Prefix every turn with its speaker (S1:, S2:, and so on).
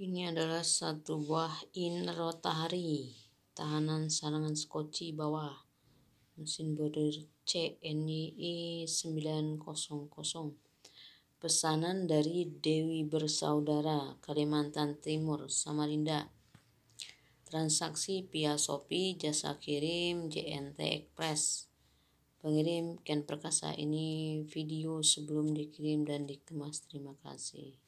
S1: Ini adalah satu buah in hari tahanan sarangan skoci bawah, mesin border CNI 900. Pesanan dari Dewi Bersaudara, Kalimantan Timur, Samarinda. Transaksi via Shopee, jasa kirim JNT Express. Pengirim Ken Perkasa ini video sebelum dikirim dan dikemas. Terima kasih.